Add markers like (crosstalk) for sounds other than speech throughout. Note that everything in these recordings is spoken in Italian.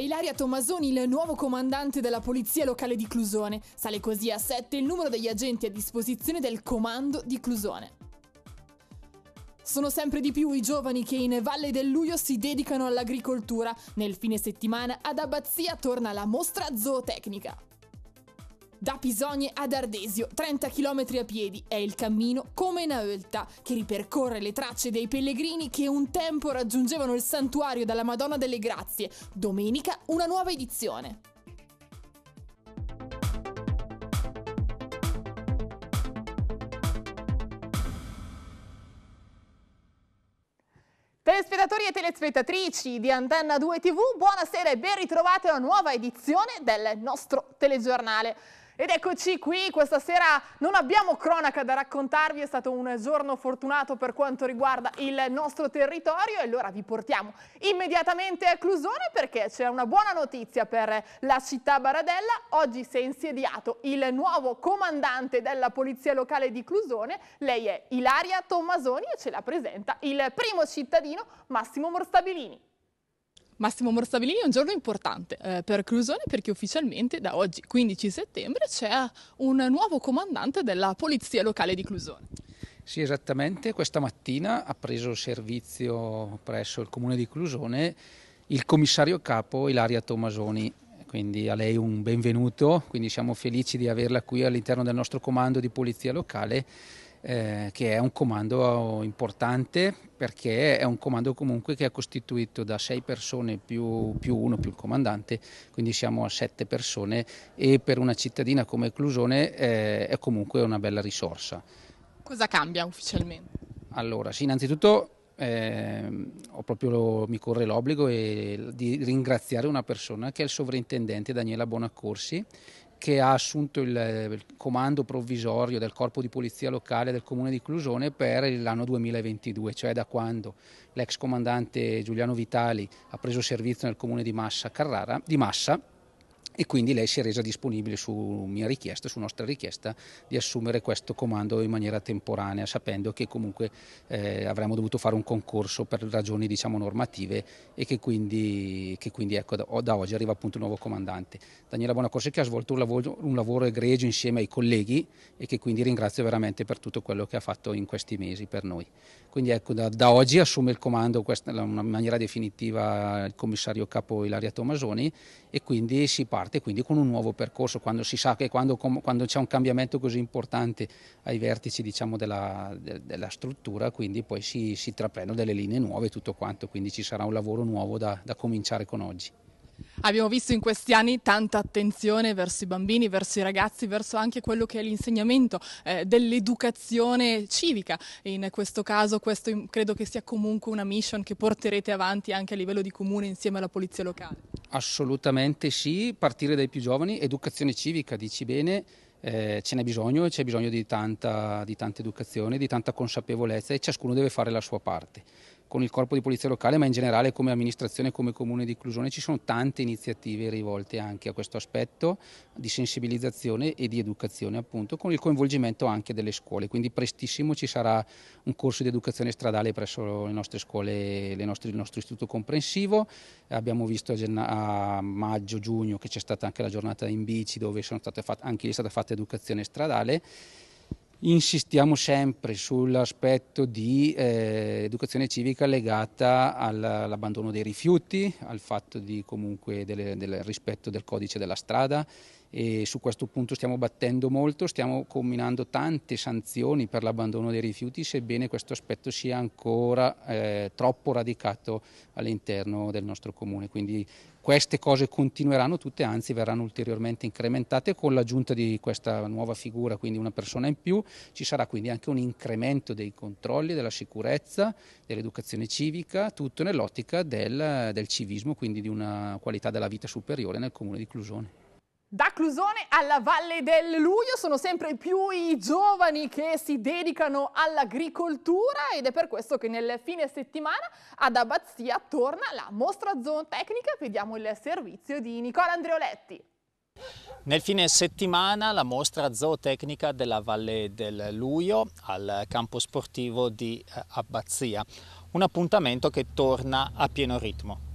Ilaria Tomasoni il nuovo comandante della Polizia Locale di Clusone. Sale così a 7 il numero degli agenti a disposizione del comando di Clusone. Sono sempre di più i giovani che in Valle del Luglio si dedicano all'agricoltura. Nel fine settimana ad Abbazia torna la mostra zootecnica. Da Pisogne ad Ardesio, 30 km a piedi, è il cammino come una Naölta, che ripercorre le tracce dei pellegrini che un tempo raggiungevano il santuario della Madonna delle Grazie. Domenica una nuova edizione. Telespettatori e telespettatrici di Antenna 2 TV, buonasera e ben ritrovati a una nuova edizione del nostro telegiornale. Ed eccoci qui, questa sera non abbiamo cronaca da raccontarvi, è stato un giorno fortunato per quanto riguarda il nostro territorio e allora vi portiamo immediatamente a Clusone perché c'è una buona notizia per la città Baradella. Oggi si è insediato il nuovo comandante della Polizia Locale di Clusone, lei è Ilaria Tommasoni e ce la presenta il primo cittadino Massimo Morstabilini. Massimo Morsavellini è un giorno importante eh, per Clusone perché ufficialmente da oggi 15 settembre c'è un nuovo comandante della Polizia Locale di Clusone. Sì, esattamente. Questa mattina ha preso servizio presso il Comune di Clusone il commissario capo Ilaria Tomasoni. Quindi a lei un benvenuto, quindi siamo felici di averla qui all'interno del nostro comando di polizia locale eh, che è un comando importante perché è un comando comunque che è costituito da sei persone più, più uno più il comandante, quindi siamo a sette persone e per una cittadina come Clusone eh, è comunque una bella risorsa. Cosa cambia ufficialmente? Allora, sì, innanzitutto eh, proprio, mi corre l'obbligo eh, di ringraziare una persona che è il sovrintendente Daniela Bonaccorsi che ha assunto il, il, comando provvisorio del corpo di polizia locale del comune di Clusone per l'anno 2022, cioè da quando l'ex comandante Giuliano Vitali ha preso servizio nel comune di Massa, Carrara, di Massa e quindi lei si è resa disponibile su mia richiesta, su nostra richiesta, di assumere questo comando in maniera temporanea, sapendo che comunque eh, avremmo dovuto fare un concorso per ragioni diciamo, normative e che quindi, che quindi ecco, da, da, oggi arriva appunto il nuovo comandante. Daniela Bonacorsi che ha svolto un lavoro, un lavoro egregio insieme ai colleghi e che quindi ringrazio veramente per tutto quello che ha fatto in questi mesi per noi. Quindi ecco, da, da, oggi assume il comando in maniera definitiva il commissario capo Ilaria Tomasoni e quindi si parte quindi con un nuovo percorso quando si sa che quando, quando c'è un cambiamento così importante ai vertici diciamo, della, de, della, struttura quindi poi si, si intraprendono delle linee nuove tutto quanto, quindi ci sarà un lavoro nuovo da, da cominciare con oggi. Abbiamo visto in questi anni tanta attenzione verso i bambini, verso i ragazzi, verso anche quello che è l'insegnamento eh, dell'educazione civica. In questo caso questo credo che sia comunque una mission che porterete avanti anche a livello di comune insieme alla polizia locale. Assolutamente sì, partire dai più giovani, educazione civica, dici bene, eh, ce n'è bisogno e c'è bisogno di tanta, di tanta educazione, di tanta consapevolezza e ciascuno deve fare la sua parte con il corpo di polizia locale, ma in generale come amministrazione, come comune di inclusione ci sono tante iniziative rivolte anche a questo aspetto di sensibilizzazione e di educazione, appunto, con il coinvolgimento anche delle scuole. Quindi prestissimo ci sarà un corso di educazione stradale presso le nostre scuole, le nostre, il nostro istituto comprensivo. Abbiamo visto a, a maggio, giugno che c'è stata anche la giornata in bici dove sono state fatte, anche lì è stata fatta educazione stradale. Insistiamo sempre sull'aspetto di eh, educazione civica legata all'abbandono dei rifiuti, al fatto di, comunque, delle, del rispetto del codice della strada e su questo punto stiamo battendo molto, stiamo combinando tante sanzioni per l'abbandono dei rifiuti sebbene questo aspetto sia ancora eh, troppo radicato all'interno del nostro comune, quindi queste cose continueranno tutte, anzi verranno ulteriormente incrementate con l'aggiunta di questa nuova figura, quindi una persona in più. Ci sarà quindi anche un incremento dei controlli, della sicurezza, dell'educazione civica, tutto nell'ottica del, del civismo, quindi di una qualità della vita superiore nel comune di Clusone. Da Clusone alla Valle del Luglio sono sempre più i giovani che si dedicano all'agricoltura ed è per questo che nel fine settimana ad Abbazia torna la mostra zootecnica. Vediamo il servizio di Nicola Andreoletti. Nel fine settimana la mostra zootecnica della Valle del Luglio al campo sportivo di eh, Abbazia, un appuntamento che torna a pieno ritmo.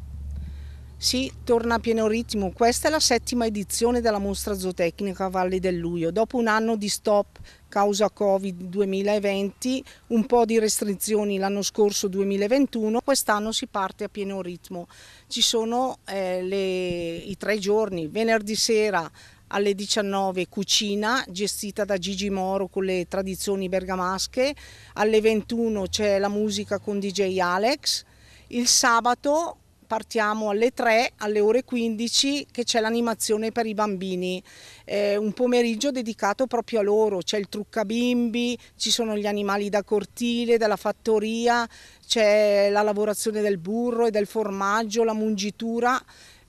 Sì, torna a pieno ritmo. Questa è la settima edizione della mostra zootecnica Valle del Luglio. Dopo un anno di stop causa Covid 2020, un po' di restrizioni l'anno scorso 2021, quest'anno si parte a pieno ritmo. Ci sono eh, le, i tre giorni, venerdì sera alle 19 cucina gestita da Gigi Moro con le tradizioni bergamasche, alle 21 c'è la musica con DJ Alex, il sabato partiamo alle 3, alle ore 15 che c'è l'animazione per i bambini, eh, un pomeriggio dedicato proprio a loro, c'è il trucca bimbi, ci sono gli animali da cortile, dalla fattoria, c'è la lavorazione del burro e del formaggio, la mungitura,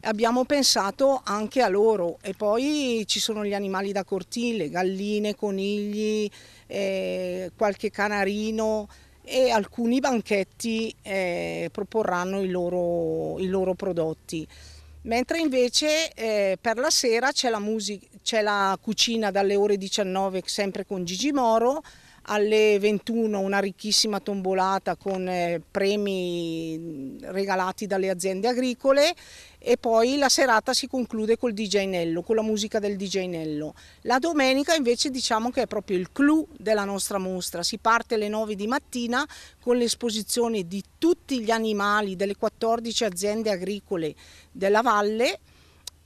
abbiamo pensato anche a loro e poi ci sono gli animali da cortile, galline, conigli, eh, qualche canarino, e alcuni banchetti eh, proporranno i loro, i loro, prodotti. Mentre invece eh, per la sera c'è la, la, cucina dalle ore 19 sempre con Gigi Moro, alle 21 una ricchissima tombolata con eh, premi regalati dalle aziende agricole e poi la serata si conclude col DJ Nello, con la musica del DJ Nello. La domenica invece diciamo che è proprio il clou della nostra mostra, si parte alle 9 di mattina con l'esposizione di tutti gli animali delle 14 aziende agricole della valle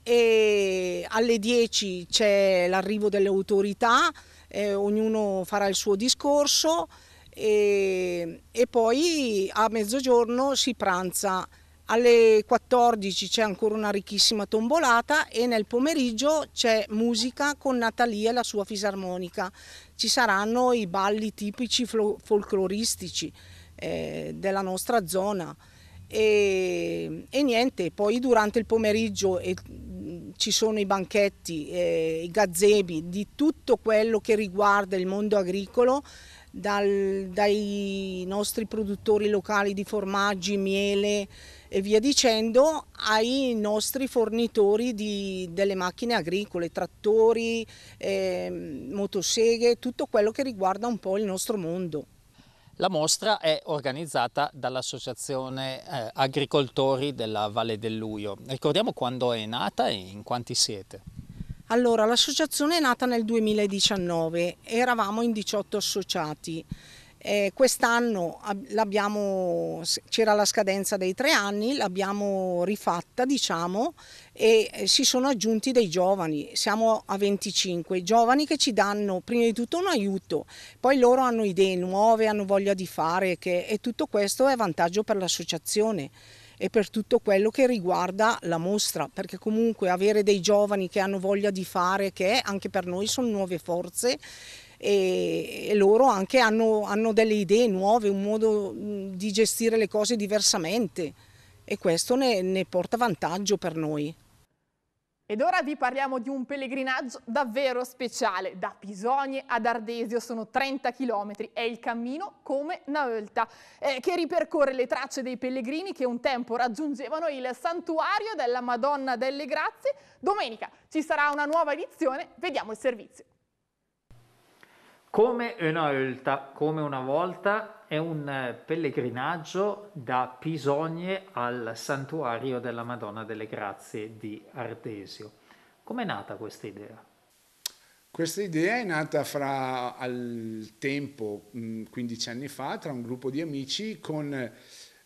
e alle 10 c'è l'arrivo delle autorità, eh, ognuno farà il suo discorso e, e poi a mezzogiorno si pranza. Alle 14 c'è ancora una ricchissima tombolata e nel pomeriggio c'è musica con Natalia e la sua fisarmonica. Ci saranno i balli tipici folcloristici eh, della nostra zona. E, e, niente, poi durante il pomeriggio e ci sono i banchetti, eh, i gazebi, di tutto quello che riguarda il mondo agricolo, dal, dai nostri produttori locali di formaggi, miele e via dicendo, ai nostri fornitori di, delle macchine agricole, trattori, eh, motoseghe, tutto quello che riguarda un po' il nostro mondo. La mostra è organizzata dall'Associazione eh, Agricoltori della Valle del Luio. Ricordiamo quando è nata e in quanti siete? Allora, l'associazione è nata nel 2019, eravamo in 18 associati. Eh, Quest'anno c'era la scadenza dei tre anni, l'abbiamo rifatta diciamo, e si sono aggiunti dei giovani, siamo a 25 giovani che ci danno prima di tutto un aiuto, poi loro hanno idee nuove, hanno voglia di fare che, e tutto questo è vantaggio per l'associazione e per tutto quello che riguarda la mostra, perché comunque avere dei giovani che hanno voglia di fare, che anche per noi sono nuove forze, e, e loro anche hanno, hanno delle idee nuove, un modo mm, di gestire le cose diversamente e questo ne, ne porta vantaggio per noi. Ed ora vi parliamo di un pellegrinaggio davvero speciale. Da Pisogne ad Ardesio sono 30 km. È il cammino come Naölta, eh, che ripercorre le tracce dei pellegrini che un tempo raggiungevano il santuario della Madonna delle Grazie. Domenica ci sarà una nuova edizione. Vediamo il servizio. Come una eh, volta, come una volta è un eh, pellegrinaggio da Pisogne al santuario della Madonna delle Grazie di Artesio. Com'è nata questa idea? Questa idea è nata fra al tempo, 15 mm, anni fa, tra un gruppo di amici con, eh,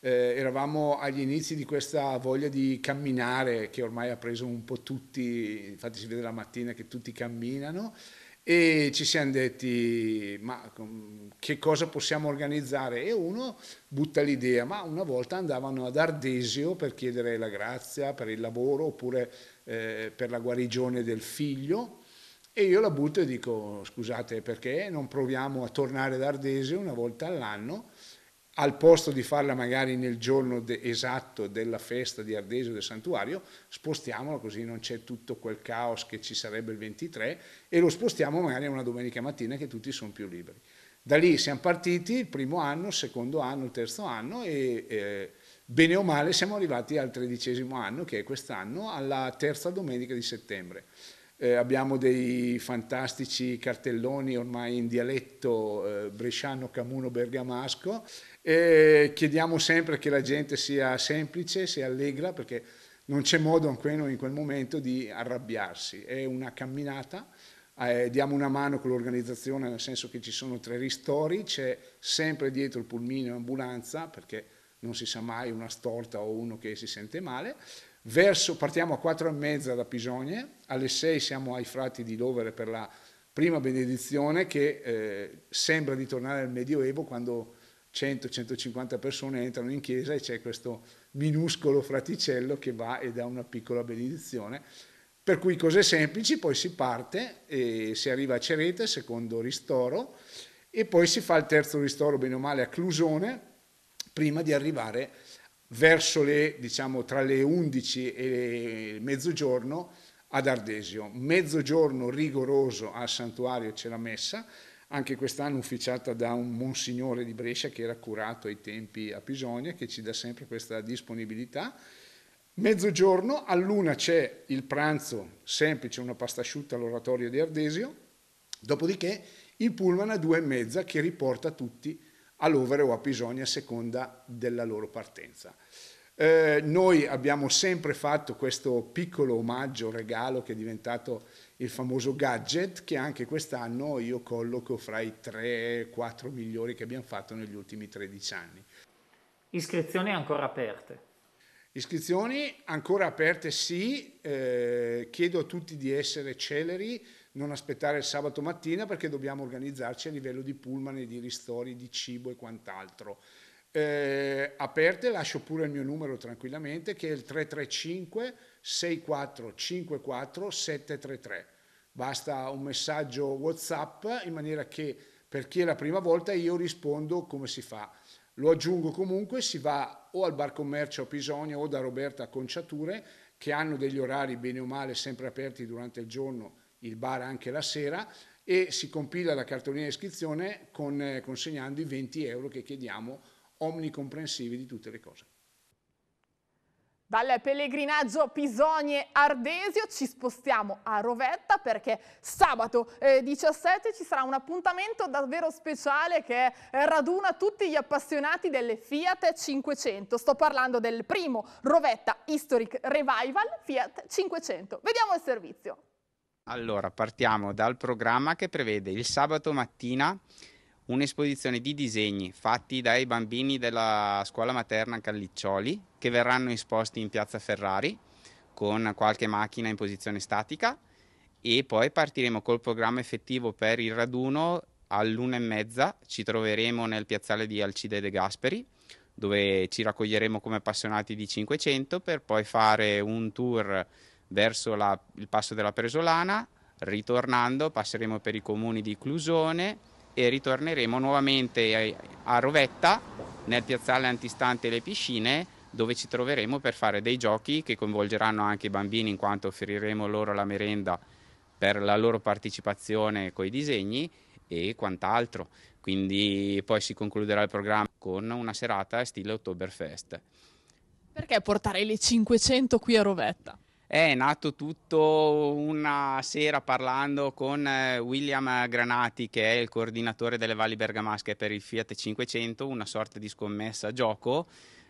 eravamo agli inizi di questa voglia di camminare che ormai ha preso un po' tutti, infatti si vede la mattina che tutti camminano e ci siamo detti ma che cosa possiamo organizzare e uno butta l'idea ma una volta andavano ad Ardesio per chiedere la grazia per il lavoro oppure eh, per la guarigione del figlio e io la butto e dico scusate perché non proviamo a tornare ad Ardesio una volta all'anno al posto di farla magari nel giorno de esatto della festa di Ardesio del santuario, spostiamola così non c'è tutto quel caos che ci sarebbe il 23 e lo spostiamo magari a una domenica mattina che tutti sono più liberi. Da lì siamo partiti il primo anno, il secondo anno, il terzo anno e eh, bene o male siamo arrivati al tredicesimo anno che è quest'anno alla terza domenica di settembre eh, abbiamo dei fantastici cartelloni ormai in dialetto eh, bresciano, camuno, bergamasco. E chiediamo sempre che la gente sia semplice, sia allegra, perché non c'è modo anche almeno in quel momento di arrabbiarsi. È una camminata, eh, diamo una mano con l'organizzazione, nel senso che ci sono tre ristori, c'è sempre dietro il pulmino e l'ambulanza, perché non si sa mai una storta o uno che si sente male, Verso, partiamo a 4 e mezza da Pisogne, alle 6 siamo ai frati di Lovere per la prima benedizione che eh, sembra di tornare al Medioevo quando 100-150 persone entrano in chiesa e c'è questo minuscolo fraticello che va e dà una piccola benedizione. Per cui cose semplici, poi si parte e si arriva a Cerete, secondo ristoro, e poi si fa il terzo ristoro, bene o male, a Clusone, prima di arrivare a verso le, diciamo, tra le 11 e le mezzogiorno ad Ardesio. Mezzogiorno rigoroso al santuario c'è la messa, anche quest'anno ufficiata da un monsignore di Brescia che era curato ai tempi a Pisonia, che ci dà sempre questa disponibilità. Mezzogiorno, a luna c'è il pranzo semplice, una pasta asciutta all'oratorio di Ardesio, dopodiché il pullman a due e mezza che riporta tutti a Lovere o a Pisogna a seconda della loro partenza. Eh, noi abbiamo sempre fatto questo piccolo omaggio, regalo che è diventato il famoso gadget che anche quest'anno io colloco fra i 3-4 migliori che abbiamo fatto negli ultimi 13 anni. Iscrizioni ancora aperte. Iscrizioni ancora aperte sì, eh, chiedo a tutti di essere celeri, non aspettare il sabato mattina perché dobbiamo organizzarci a livello di pullman e di ristori, di cibo e quant'altro. Eh, aperte lascio pure il mio numero tranquillamente che è il 335 6454 733. Basta un messaggio WhatsApp in maniera che per chi è la prima volta io rispondo come si fa. Lo aggiungo comunque, si va o al bar commercio a Pisogno o da Roberta a Conciature che hanno degli orari bene o male sempre aperti durante il giorno il bar anche la sera e si compila la cartolina di iscrizione con, eh, consegnando i 20 euro che chiediamo omnicomprensivi di tutte le cose. Dal pellegrinaggio Pisogne Ardesio ci spostiamo a Rovetta perché sabato 17 eh, ci sarà un appuntamento davvero speciale che eh, raduna tutti gli appassionati delle Fiat 500. Sto parlando del primo Rovetta Historic Revival Fiat 500. Vediamo il servizio. Allora, partiamo dal programma che prevede il sabato mattina un'esposizione di disegni fatti dai bambini della scuola materna Calliccioli che verranno esposti in piazza Ferrari con qualche macchina in posizione statica e poi partiremo col programma effettivo per il raduno all'una e mezza ci troveremo nel piazzale di Alcide De Gasperi dove ci raccoglieremo come appassionati di 500 per poi fare un tour verso la, il passo della Presolana, ritornando passeremo per i comuni di Clusone e ritorneremo nuovamente a Rovetta nel piazzale antistante le piscine dove ci troveremo per fare dei giochi che coinvolgeranno anche i bambini in quanto offriremo loro la merenda per la loro partecipazione con i disegni e quant'altro. Quindi poi si concluderà il programma con una serata stile Oktoberfest. Perché portare le 500 qui a Rovetta? È nato tutto una sera parlando con eh, William Granati, che è il coordinatore delle Valli Bergamasche per il Fiat 500, una sorta di scommessa gioco.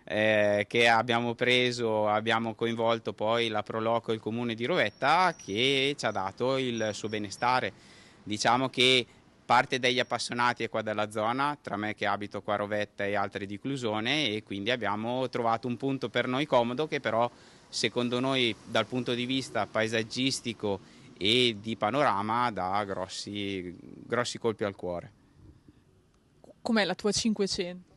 Eh, che abbiamo preso, abbiamo coinvolto poi la Proloco e il comune di Rovetta che ci ha dato il suo benestare. Diciamo che parte degli appassionati è qua della zona, tra me che abito qua a Rovetta e altri di Clusone e quindi abbiamo trovato un punto per noi comodo che però secondo noi dal punto di vista paesaggistico e di panorama dà grossi, grossi colpi al cuore. Com'è la tua 500?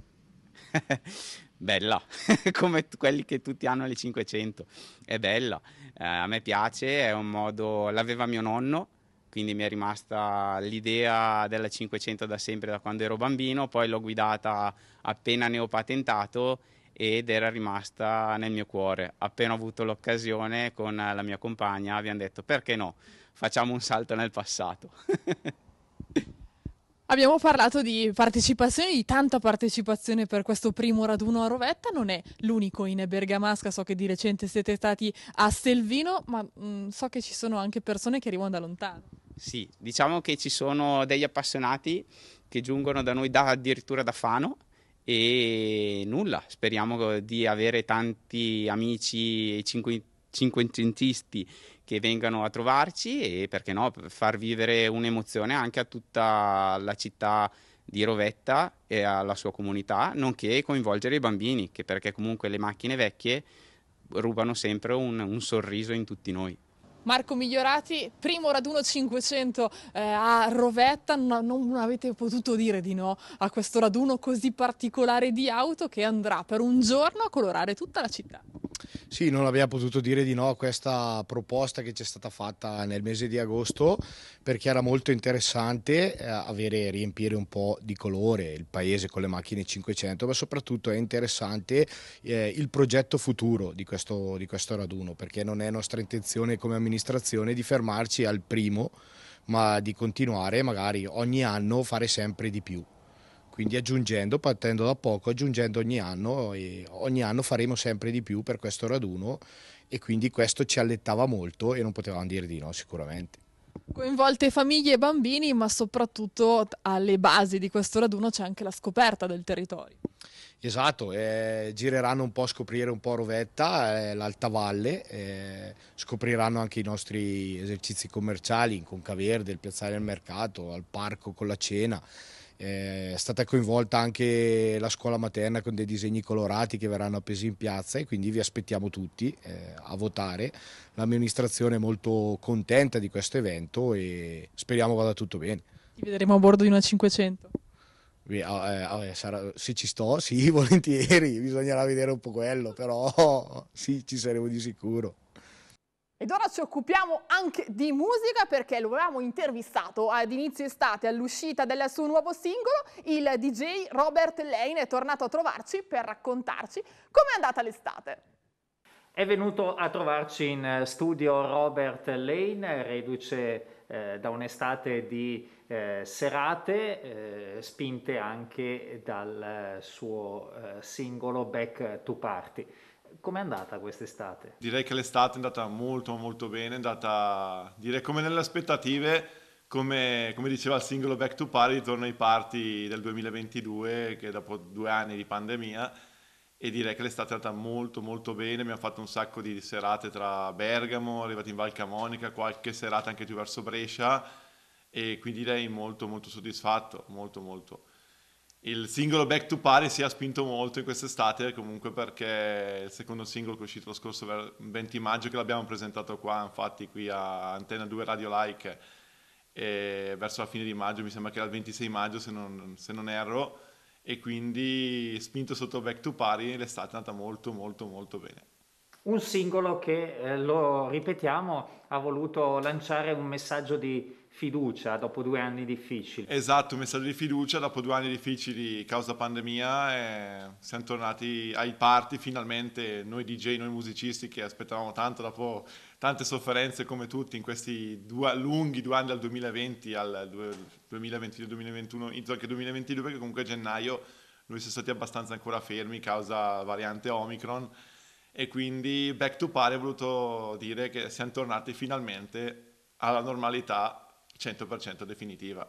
(laughs) bella, (laughs) come quelli che tutti hanno le 500, è bella, eh, a me piace, è un modo, l'aveva mio nonno, quindi mi è rimasta l'idea della 500 da sempre, da quando ero bambino, poi l'ho guidata appena ne ho patentato ed era rimasta nel mio cuore. Appena ho avuto l'occasione con la mia compagna abbiamo detto perché no, facciamo un salto nel passato. (laughs) Abbiamo parlato di partecipazione, di tanta partecipazione per questo primo raduno a Rovetta, non è l'unico in Bergamasca, so che di recente siete stati a Selvino, ma mh, mm, so che ci sono anche persone che arrivano da lontano. Sì, diciamo che ci sono degli appassionati che giungono da noi da, addirittura da Fano, e nulla, speriamo di avere tanti amici cinquecentisti che vengano a trovarci e perché no, far vivere un'emozione anche a tutta la città di Rovetta e alla sua comunità, nonché coinvolgere i bambini, perché comunque le macchine vecchie rubano sempre un, un sorriso in tutti noi. Marco Migliorati, primo raduno 500 eh, a Rovetta, non, non, avete potuto dire di no a questo raduno così particolare di auto che andrà per un giorno a colorare tutta la città. Sì, non abbiamo potuto dire di no a questa proposta che ci è stata fatta nel mese di agosto perché era molto interessante eh, avere, riempire un po' di colore il paese con le macchine 500, ma soprattutto è interessante eh, il progetto futuro di questo, di questo raduno perché non è nostra intenzione come amministrazione di fermarci al primo, ma di continuare magari ogni anno fare sempre di più quindi aggiungendo, partendo da poco, aggiungendo ogni anno, ogni anno faremo sempre di più per questo raduno e quindi questo ci allettava molto e non potevamo dire di no sicuramente. Coinvolte famiglie e bambini, ma soprattutto alle basi di questo raduno c'è anche la scoperta del territorio. Esatto, eh, gireranno un po' a scoprire un po' Rovetta, eh, Valle, eh, scopriranno anche i nostri esercizi commerciali in Concaverde, il piazzale del mercato, al parco con la cena. Eh, è stata coinvolta anche la scuola materna con dei disegni colorati che verranno appesi in piazza e quindi vi aspettiamo tutti eh, a votare. L'amministrazione è molto contenta di questo evento e speriamo vada tutto bene. Ti vedremo a bordo di una 500. Ah, eh, ah, eh, sarà, se ci sto, sì, (laughs) volentieri, bisognerà vedere un po' quello, però (laughs) sì, ci saremo di sicuro. Ed ora ci occupiamo anche di musica perché lo avevamo intervistato ad inizio estate all'uscita del suo nuovo singolo. Il DJ Robert Lane è tornato a trovarci per raccontarci com'è andata l'estate. È venuto a trovarci in studio Robert Lane, reduce eh, da un'estate di eh, serate, eh, spinte anche dal eh, suo eh, singolo Back to Party. Com'è andata quest'estate? Direi che l'estate è andata molto molto bene, è andata direi come nelle aspettative, come, come diceva il singolo Back to Party, ritorno ai party del 2022, che dopo due anni di pandemia, e direi che l'estate è andata molto molto bene, abbiamo fatto un sacco di serate tra Bergamo, arrivati in Val Camonica, qualche serata anche più verso Brescia, e quindi direi molto molto soddisfatto, molto molto il singolo Back to Pari si è spinto molto in quest'estate, comunque perché il secondo singolo che è uscito lo scorso 20 maggio, che l'abbiamo presentato qua, infatti qui a Antena 2 Radio Like, verso la fine di maggio, mi sembra che era il 26 maggio se non, se non erro, e quindi spinto sotto Back to Pari l'estate è andata molto molto molto bene un singolo che, eh, lo ripetiamo, ha voluto lanciare un messaggio di fiducia dopo due anni difficili. Esatto, un messaggio di fiducia dopo due anni difficili causa pandemia. Eh, siamo tornati ai parti finalmente, noi DJ, noi musicisti che aspettavamo tanto dopo tante sofferenze come tutti in questi due, lunghi due anni dal 2020 al 2022-2021, anche 2022 perché comunque a gennaio noi siamo stati abbastanza ancora fermi causa variante Omicron e quindi back to pari ha voluto dire che siamo tornati finalmente alla normalità 100% definitiva.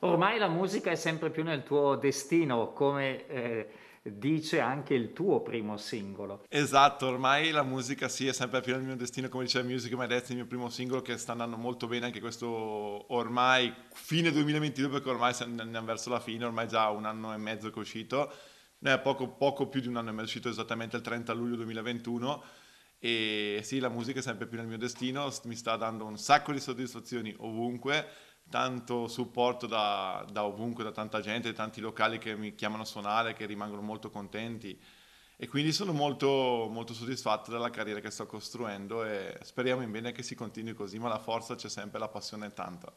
Ormai la musica è sempre più nel tuo destino, come eh, dice anche il tuo primo singolo. Esatto, ormai la musica sì è sempre più nel mio destino, come diceva Music My Death, il mio primo singolo che sta andando molto bene anche questo ormai fine 2022 perché ormai andiamo verso la fine, ormai già un anno e mezzo che è uscito, eh, poco, poco più di un anno e mezzo è uscito esattamente il 30 luglio 2021 e sì la musica è sempre più nel mio destino, mi sta dando un sacco di soddisfazioni ovunque tanto supporto da, da, ovunque, da tanta gente, tanti locali che mi chiamano a suonare, che rimangono molto contenti e quindi sono molto, molto soddisfatto della carriera che sto costruendo e speriamo in bene che si continui così, ma la forza c'è sempre, la passione è tanta.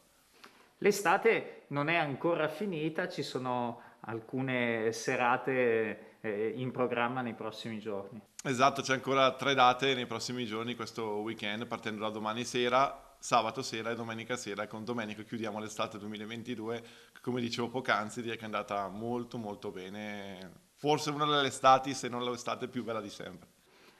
L'estate non è ancora finita, ci sono alcune serate eh, in programma nei prossimi giorni. Esatto, c'è ancora tre date nei prossimi giorni, questo weekend, partendo da domani sera, sabato sera e domenica sera. Con Domenico chiudiamo l'estate 2022, che come dicevo poc'anzi, direi che è andata molto molto bene. Forse una delle estati, se non l'estate più bella di sempre.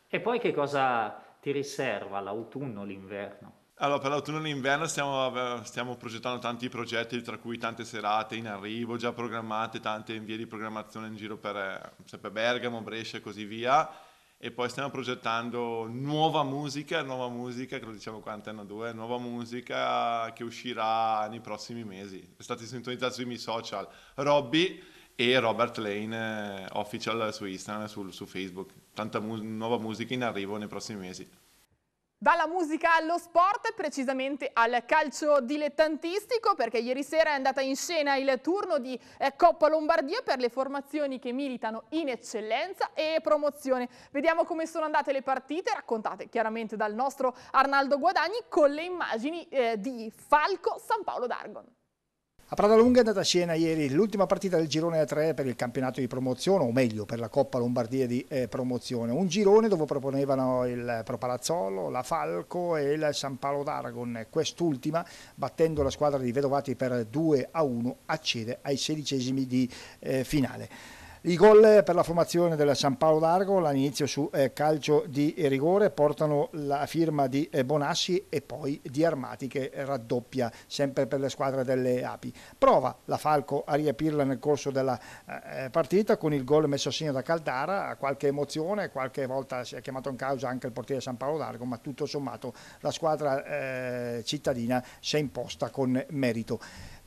E poi che cosa ti riserva l'autunno, l'inverno? Allora, per l'autunno e l'inverno stiamo, eh, stiamo, progettando tanti progetti, tra cui tante serate in arrivo, già programmate, tante in via di programmazione in giro per, eh, cioè per Bergamo, Brescia e così via. E poi stiamo progettando nuova musica, nuova musica, che lo diciamo qua Antenna 2, nuova musica che uscirà nei prossimi mesi. State sintonizzati sui miei social, Robby e Robert Lane, eh, official su Instagram e su, su Facebook. Tanta mu- nuova musica in arrivo nei prossimi mesi. Dalla musica allo sport, precisamente al calcio dilettantistico, perché ieri sera è andata in scena il turno di eh, Coppa Lombardia per le formazioni che militano in eccellenza e promozione. Vediamo come sono andate le partite, raccontate chiaramente dal nostro Arnaldo Guadagni con le immagini eh, di Falco San Paolo d'Argon. A Prada Lunga è andata a scena ieri l'ultima partita del girone A3 per il campionato di promozione, o meglio per la Coppa Lombardia di eh, promozione. Un girone dove proponevano il Propalazzolo, la Falco e il San Paolo d'Aragon. Quest'ultima, battendo la squadra di Vedovati per 2 a 1, accede ai sedicesimi di eh, finale. I gol per la formazione del San Paolo d'Argo all'inizio su eh, calcio di rigore portano la firma di eh, Bonassi e poi di Armati che raddoppia sempre per le squadre delle Api. Prova la Falco a riempirla nel corso della eh, partita con il gol messo a segno da Caldara, qualche emozione, qualche volta si è chiamato in causa anche il portiere San Paolo d'Argo, ma tutto sommato la squadra cittadina si è imposta con merito.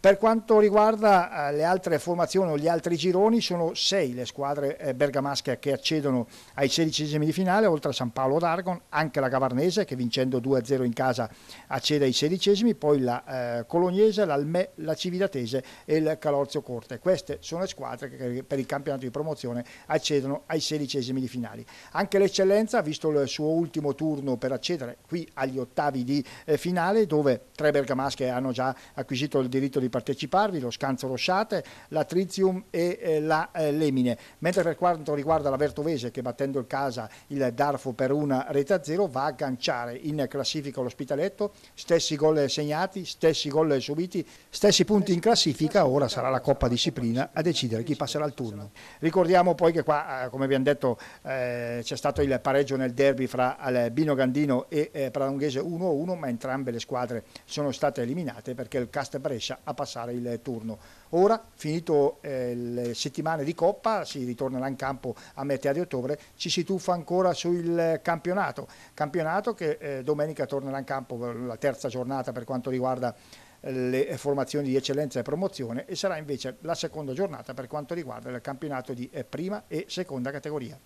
Per quanto riguarda eh, le altre formazioni o gli altri gironi, sono sei le squadre eh, bergamasche che accedono ai sedicesimi di finale, oltre a San Paolo d'Argon, anche la Gavarnese che vincendo 2-0 in casa accede ai sedicesimi, poi la eh, Colognese, l'Almè, la Cividatese e il Calorzio Corte. Queste sono le squadre che per il campionato di promozione accedono ai sedicesimi di finale. Anche l'Eccellenza, visto il suo ultimo turno per accedere qui agli ottavi di finale, dove tre bergamasche hanno già acquisito il diritto di parteciparvi, lo Scanzo Rosciate, la Trizium e eh, la eh, Lemine. Mentre per quanto riguarda la Vertovese che battendo il casa il Darfo per una rete a zero va a agganciare in classifica l'Ospitaletto, stessi gol segnati, stessi gol subiti, stessi punti in classifica, ora sarà la Coppa Disciplina a decidere chi passerà al turno. Ricordiamo poi che qua, eh, come abbiamo detto, eh, c'è stato il pareggio nel derby fra Albino eh, Gandino e eh, Pradonghese 1-1, ma entrambe le squadre sono state eliminate perché il Cast Brescia ha passato passare il turno. Ora, finito eh, le settimane di Coppa, si ritornerà in campo a metà di ottobre, ci si tuffa ancora sul campionato, campionato che eh, domenica tornerà in campo la terza giornata per quanto riguarda eh, le formazioni di eccellenza e promozione e sarà invece la seconda giornata per quanto riguarda il campionato di eh, prima e seconda categoria.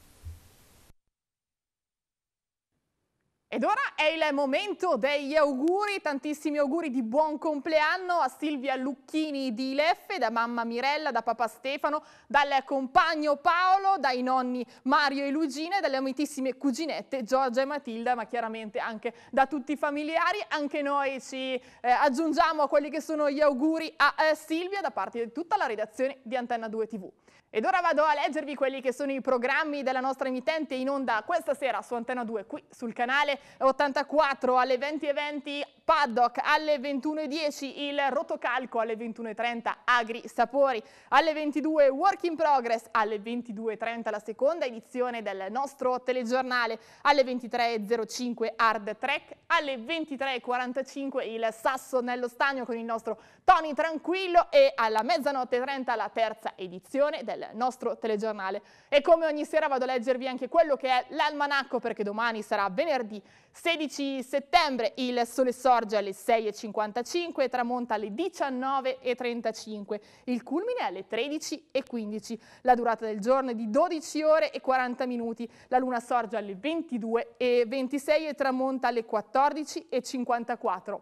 Ed ora è il momento degli auguri, tantissimi auguri di buon compleanno a Silvia Lucchini di Leffe, da mamma Mirella, da papà Stefano, dal compagno Paolo, dai nonni Mario e Lugina e dalle amitissime cuginette Giorgia e Matilda, ma chiaramente anche da tutti i familiari. Anche noi ci eh, aggiungiamo a quelli che sono gli auguri a eh, Silvia da parte di tutta la redazione di Antenna 2 TV. Ed ora vado a leggervi quelli che sono i programmi della nostra emittente in onda questa sera su Antena 2 qui sul canale 84 alle 20.20 20, paddock alle 21.10 il rotocalco, alle 21.30 agri sapori, alle 22 work in progress, alle 22.30 la seconda edizione del nostro telegiornale, alle 23.05 hard track, alle 23.45 il sasso nello stagno con il nostro Tony Tranquillo e alla mezzanotte 30 la terza edizione del nostro telegiornale. E come ogni sera vado a leggervi anche quello che è l'almanacco perché domani sarà venerdì 16 settembre il sole sorge alle 6.55 e tramonta alle 19.35. Il culmine è alle 13.15. La durata del giorno è di 12 ore e 40 minuti. La luna sorge alle 22.26 e tramonta alle 14.54.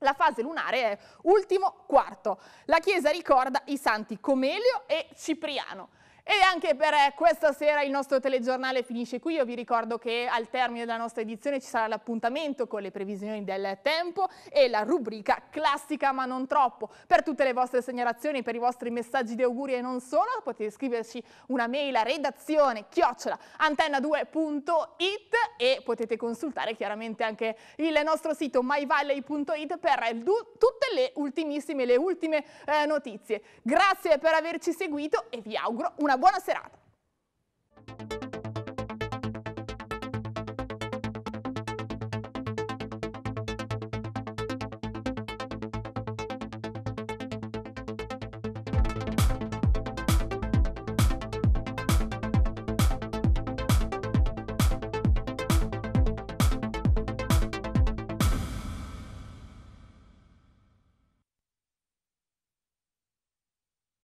La fase lunare è ultimo quarto. La chiesa ricorda i santi Comelio e Cipriano. E anche per eh, questa sera il nostro telegiornale finisce qui. Io vi ricordo che al termine della nostra edizione ci sarà l'appuntamento con le previsioni del tempo e la rubrica classica ma non troppo. Per tutte le vostre segnalazioni, per i vostri messaggi di auguri e non solo, potete scriverci una mail a redazione chiocciola antenna2.it e potete consultare chiaramente anche il nostro sito myvalley.it per tutte le ultimissime, le ultime eh, notizie. Grazie per averci seguito e vi auguro una una buona serata.